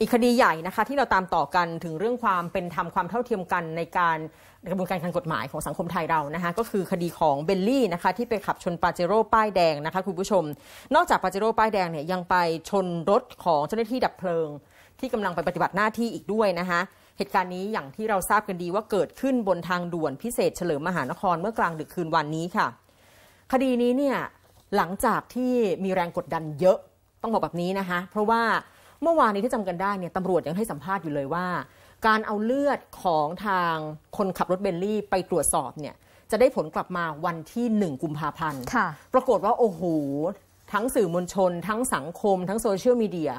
อีกคดีใหญ่นะคะที่เราตามต่อกันถึงเรื่องความเป็นธรรมความเท่าเทียมกันในการกระบวนการทางกฎหมายของสังคมไทยเรานะคะ ก็คือคดีของเบลลี่นะคะ ที่ไปขับชนปาเจโร่ป้ายแดงนะคะคุณผู้ชม นอกจากปาเจโร่ป้ายแดงเนี่ยยังไปชนรถของเจ้าหน้าที่ดับเพลิง ที่กำลังไปปฏิบัติหน้าที่อีกด้วยนะคะ เหตุการณ์นี้อย่างที่เราทราบกันดีว่าเกิดขึ้นบนทางด่วนพิเศษ เฉลิมมหานครเมื่อกลางดึกคืนวันนี้ค่ะ คดีนี้เนี่ยหลังจากที่มีแรงกดดันเยอะต้องบอกแบบนี้นะคะ เพราะว่าเมื่อวานนี้ที่จำกันได้เนี่ยตำรวจยังให้สัมภาษณ์อยู่เลยว่า การเอาเลือดของทางคนขับรถเบนลี่ไปตรวจสอบเนี่ยจะได้ผลกลับมาวันที่ 1 กุมภาพันธ์ ปรากฏว่าโอ้โหทั้งสื่อมวลชน ทั้งสังคม ทั้งโซเชียลมีเดีย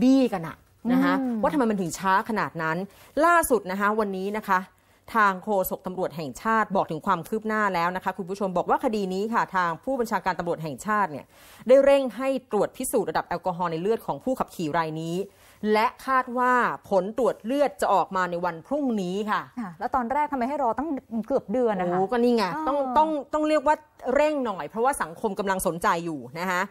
บี้กันอะนะคะว่าทำไมมันถึงช้าขนาดนั้น ล่าสุดนะคะวันนี้นะคะทางโฆษกตำรวจแห่งชาติบอกถึงความคืบหน้าแล้วนะคะคุณผู้ชมบอกว่าคดีนี้ค่ะทางผู้บัญชาการตำรวจแห่งชาติเนี่ยได้เร่งให้ตรวจพิสูจน์ระดับแอลกอฮอล์ในเลือดของผู้ขับขี่รายนี้ และคาดว่าผลตรวจเลือดจะออกมาในวันพรุ่งนี้ค่ะแล้วตอนแรกทำไมให้รอตั้งเกือบเดือนนะคะก็นี่ไงต้องต้องต้องเรียกว่าเร่งหน่อยเพราะว่าสังคมกำลังสนใจอยู่นะคะ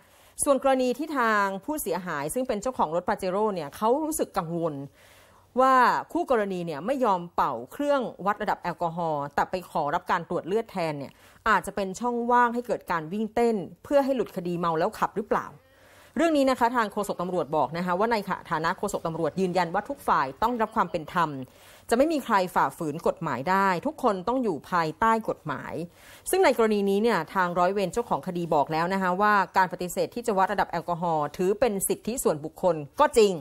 ส่วนกรณีที่ทางผู้เสียหายซึ่งเป็นเจ้าของรถปาเจโร่เนี่ยเขารู้สึกกังวลว่าคู่กรณีเนี่ยไม่ยอมเป่าเครื่องวัดระดับแอลกอฮอล์แต่ไปขอรับการตรวจเลือดแทนเนี่ยอาจจะเป็นช่องว่างให้เกิดการวิ่งเต้น เพื่อให้หลุดคดีเมาแล้วขับหรือเปล่า เรื่องนี้นะคะทางโฆษกตำรวจบอกนะคะว่าในฐานะโฆษกตำรวจยืนยันว่าทุกฝ่ายต้องรับความเป็นธรรมจะไม่มีใครฝ่าฝืนกฎหมายได้ ทุกคนต้องอยู่ภายใต้กฎหมาย ซึ่งในกรณีนี้เนี่ยทางร้อยเวรเจ้าของคดีบอกแล้วนะคะว่าการปฏิเสธที่จะวัดระดับแอลกอฮอล์ถือเป็นสิทธิส่วนบุคคลก็จริง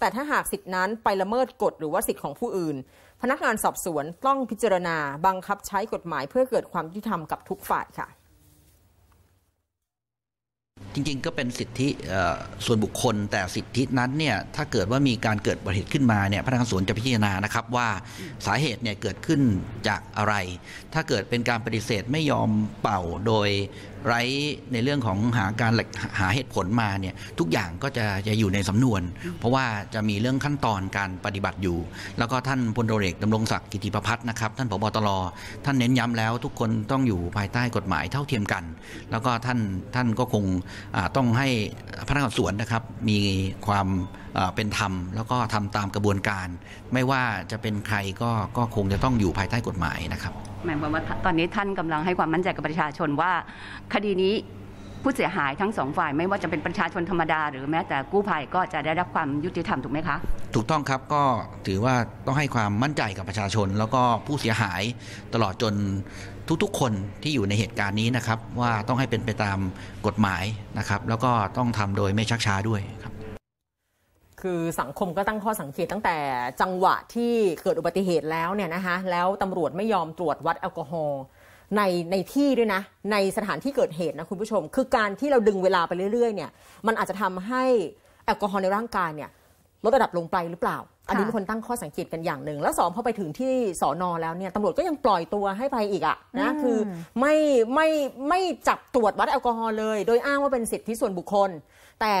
แต่ถ้าหากสิทธินั้นไปละเมิดกฎหรือว่าสิทธิของผู้อื่น พนักงานสอบสวนต้องพิจารณาบังคับใช้กฎหมายเพื่อเกิดความยุติธรรมกับทุกฝ่ายค่ะ จริงๆก็เป็นสิทธิส่วนบุคคลแต่สิทธินั้นเนี่ยถ้าเกิดว่ามีการเกิดบัิเหตุขึ้นมาเนี่ยพนักงานสวนจะพิจารณานะครับว่าสาเหตุเนี่ยเกิดขึ้นจากอะไร ถ้าเกิดเป็นการปฏิเสธไม่ยอมเป่าโดยไร้ในเรื่องของหาการหาเหตุผลมาเนี่ยทุกอย่างก็จะจะอยู่ในสำนวน เพราะว่าจะมีเรื่องขั้นตอนการปฏิบัติอยู่ แล้วก็ท่านพลโรเอกดำรงศักดิ์กิติประพัฒนะครับท่านผบตรท่านเน้นย้ำแล้วทุกคนต้องอยู่ภายใต้กฎหมายเท่าเทียมกัน แล้วก็ท่านท่านก็คงต้องให้พนักงานสวนนะครับ มีความเป็นธรรม แล้วก็ทำตามกระบวนการ ไม่ว่าจะเป็นใครก็ก็คงจะต้องอยู่ภายใต้กฎหมายนะครับหมายความว่าตอนนี้ท่านกำลังให้ความมั่นใจกับประชาชนว่า คดีนี้ผู้เสียหายทั้งสองฝ่ายไม่ว่าจะเป็นประชาชนธรรมดา หรือแม้แต่กู้ภัยก็จะได้รับความยุติธรรมถูกไหมคะถูกต้องครับก็ถือว่าต้องให้ความมั่นใจกับประชาชน แล้วก็ผู้เสียหาย ตลอดจนทุกๆ คนที่อยู่ในเหตุการณ์นี้นะครับว่าต้องให้เป็นไปตามกฎหมายนะครับ แล้วก็ต้องทำโดยไม่ชักช้าด้วยครับคือสังคมก็ตั้งข้อสังเกตตั้งแต่จังหวะที่เกิดอุบัติเหตุแล้วเนี่ยนะคะแล้วตำรวจไม่ยอมตรวจวัดแอลกอฮอล์ในในที่ด้วยนะ ในสถานที่เกิดเหตุนะคุณผู้ชม คือการที่เราดึงเวลาไปเรื่อย ๆ เนี่ยมันอาจจะทำให้แอลกอฮอล์ในร่างกายเนี่ยลดระดับลงไปหรือเปล่า อันนี้คนตั้งข้อสังเกตกันอย่างหนึ่งแล้วสองพอไปถึงที่สอนอแล้วเนี่ยตำรวจก็ยังปล่อยตัวให้ไปอีกอะนะคือไม่ไม่ไม่จับตรวจวัดแอลกอฮอล์เลยโดยอ้างว่าเป็นสิทธิส่วนบุคคล แต่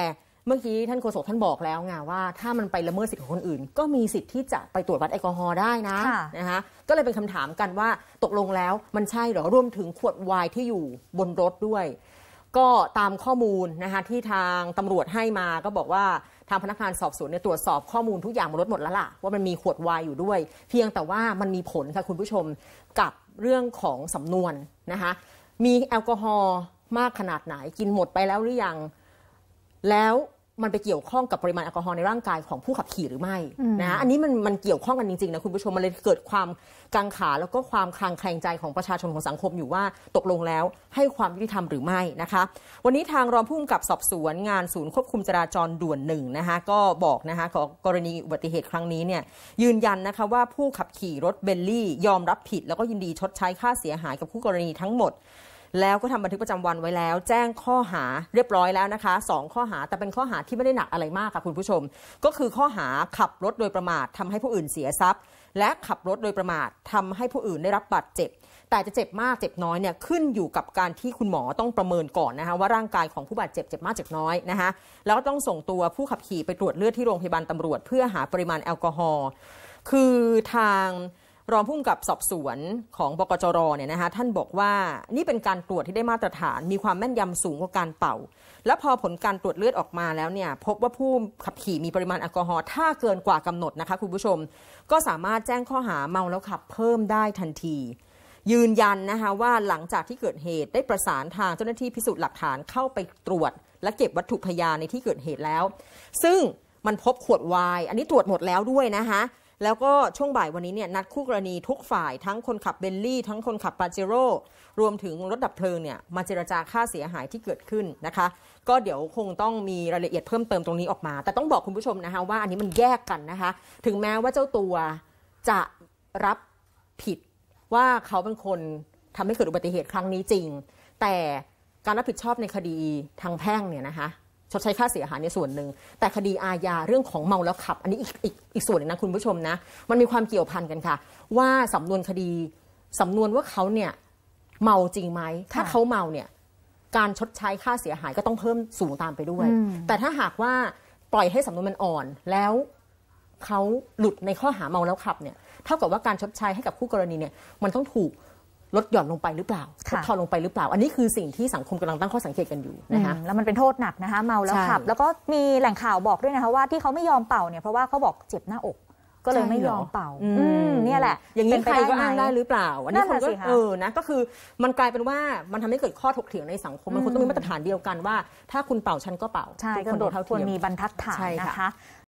เมื่อกี้ท่านโฆษกท่านบอกแล้วไงว่าถ้ามันไปละเมิดสิทธิของคนอื่น ก็มีสิทธิ์ที่จะไปตรวจวัดแอลกอฮอล์ได้นะะนะคะก็เลยเป็นคำถามกันว่าตกลงแล้วมันใช่หรอรวมถึงขวดไวน์ที่อยู่บนรถด้วย ก็ตามข้อมูลนะคะที่ทางตำรวจให้มาก็บอกว่า ทางพนักงาน สอบสวนเนี่ยตรวจสอบข้อมูลทุกอย่างบนรถหมดแล้วล่ะว่ามันมีขวดไวน์อยู่ด้วย เพียงแต่ว่ามันมีผลค่ะคุณผู้ชมกับเรื่องของสำนวนนะคะมีแอลกอฮอล์มากขนาดไหนกินหมดไปแล้วหรือยังแล้วมันไปเกี่ยวข้องกับปริมาณแอลกอฮอล์ในร่างกายของผู้ขับขี่หรือไม่นะอันนี้มันมันเกี่ยวข้องกันจริงๆนะคุณผู้ชมมันเลยเกิดความกังขาแล้วก็ความคลางแคลงใจของประชาชนของสังคมอยู่ว่าตกลงแล้วให้ความยุติธรรมหรือไม่นะคะ วันนี้ทางรองผู้กำกับสอบสวนงานศูนย์ควบคุมจราจรด่วนหนึ่งนะคะก็บอกนะคะกรณีอุบัติเหตุครั้งนี้เนี่ยยืนยันนะคะว่าผู้ขับขี่รถเบลลี่ ยอมรับผิด แล้วก็ยินดีชดใช้ค่าเสียหายกับผู้กรณีทั้งหมดแล้วก็ทำบันทึกประจำวันไว้แล้ว แจ้งข้อหาเรียบร้อยแล้วนะคะ 2 ข้อหาแต่เป็นข้อหาที่ไม่ได้หนักอะไรมากค่ะคุณผู้ชมก็คือข้อหาขับรถโดยประมาททำให้ผู้อื่นเสียทรัพย์ และขับรถโดยประมาททำให้ผู้อื่นได้รับบาดเจ็บแต่จะเจ็บมากเจ็บน้อยเนี่ยขึ้นอยู่กับการที่คุณหมอต้องประเมินก่อนนะคะว่าร่างกายของผู้บาดเจ็บเจ็บมากเจ็บน้อยนะคะแล้วก็ต้องส่งตัวผู้ขับขี่ไปตรวจเลือดที่โรงพยาบาลตำรวจ เพื่อหาปริมาณแอลกอฮอล์คือทางรองผู้กำกับสอบสวนของบกจรเนี่ยนะคะท่านบอกว่านี่เป็นการตรวจที่ได้มาตรฐาน มีความแม่นยำสูงกว่าการเป่า และพอผลการตรวจเลือดออกมาแล้วเนี่ย พบว่าผู้ขับขี่มีปริมาณแอลกอฮอล์ถ้าเกินกว่ากำหนดนะคะคุณผู้ชมก็สามารถแจ้งข้อหาเมาแล้วขับเพิ่มได้ทันที ยืนยันนะคะว่าหลังจากที่เกิดเหตุได้ประสานทางเจ้าหน้าที่พิสูจน์หลักฐานเข้าไปตรวจ และเก็บวัตถุพยานในที่เกิดเหตุแล้ว ซึ่งมันพบขวดวายอันนี้ตรวจหมดแล้วด้วยนะคะแล้วก็ช่วงบ่ายวันนี้เนี่ยนัดคู่กรณีทุกฝ่ายทั้งคนขับเบนลี่ ทั้งคนขับปาเจโร่รวมถึงรถดับเพลิงเนี่ยมาเจรจาค่าเสียหายที่เกิดขึ้นนะคะ ก็เดี๋ยวคงต้องมีรายละเอียดเพิ่มเติมตรงนี้ออกมา แต่ต้องบอกคุณผู้ชมนะคะ ว่าอันนี้มันแยกกันนะคะ ถึงแม้ว่าเจ้าตัวจะรับผิดว่าเขาเป็นคนทำให้เกิดอุบัติเหตุครั้งนี้จริง แต่การรับผิดชอบในคดีทางแพ่งเนี่ยนะคะชดใช้ค่าเสียหายในส่วนหนึ่งแต่คดีอาญาเรื่องของเมาแล้วขับ อันนี้อีกอีกอีกส่วนนึงนะคุณผู้ชมนะ มันมีความเกี่ยวพันกันค่ะ ว่าสำนวนคดีสำนวนว่าเขาเนี่ยเมาจริงไหมถ้าเขาเมาเนี่ยการชดใช้ค่าเสียหายก็ต้องเพิ่มสูงตามไปด้วย แต่ถ้าหากว่าปล่อยให้สำนวนมันอ่อนแล้วเขาหลุดในข้อหาเมาแล้วขับเนี่ยเท่ากับว่าการชดใช้ให้กับคู่กรณีเนี่ยมันต้องถูกลดหย่อนลงไปหรือเปล่าลดทอนลงไปหรือเปล่า อันนี้คือสิ่งที่สังคมกำลังตั้งข้อสังเกตกันอยู่นะคะ แล้วมันเป็นโทษหนักนะคะ เมาแล้วขับ แล้วก็มีแหล่งข่าวบอกด้วยนะคะ ว่าที่เขาไม่ยอมเป่าเนี่ยเพราะว่าเขาบอกเจ็บหน้าอก ก็เลยไม่ยอมเป่า อืม เนี่ยแหละ อย่างนี้ใครก็อ้างได้หรือเปล่าอันนี้คนก็เออนะ ก็คือมันกลายเป็นว่ามันทำให้เกิดข้อถกเถียงในสังคม มันควรต้องมีมาตรฐานเดียวกันว่าถ้าคุณเป่า ฉันก็เป่าใช่คนโดดเท่าเทียมมีบรรทัดฐานนะคะ